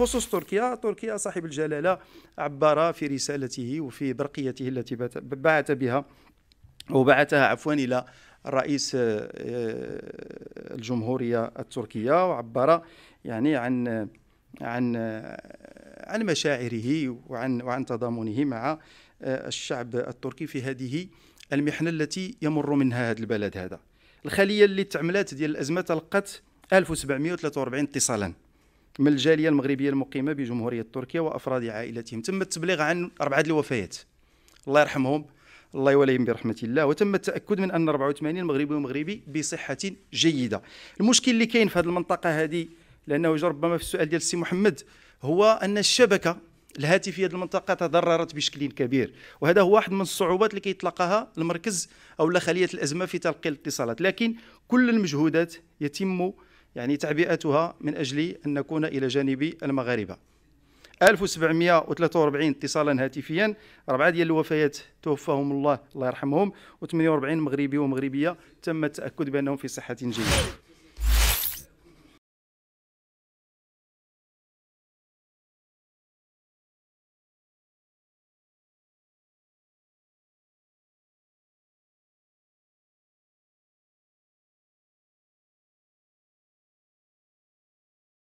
بخصوص تركيا تركيا صاحب الجلاله عبر في رسالته وفي برقيته التي بعث بها وبعثها عفوا الى رئيس آه، الجمهوريه التركيه وعبر يعني عن عن آه، عن مشاعره وعن وعن تضامنه مع آه، الشعب التركي في هذه المحنه التي يمر منها هذا البلد هذا الخليه اللي تعملات ديال الازمه تلقت 1743 اتصالا من الجاليه المغربيه المقيمه بجمهوريه تركيا وافراد عائلتهم تم التبليغ عن اربعه الوفيات الله يرحمهم الله يوليهم برحمه الله وتم التاكد من ان 84 مغربي ومغربي بصحه جيده المشكل اللي كاين في هذه المنطقه هذه لانه جا ربما في السؤال ديال السي محمد هو ان الشبكه الهاتفيه ديال المنطقه تضررت بشكل كبير وهذا هو واحد من الصعوبات اللي كيتلقاها المركز او خليه الازمه في تلقي الاتصالات لكن كل المجهودات يتم يعني تعبئتها من أجل أن نكون إلى جانب المغاربة 1743 اتصالا هاتفيا أربعة ديال الوفيات توفاهم الله الله يرحمهم و48 مغربي ومغربية تم التأكد بأنهم في صحة جيدة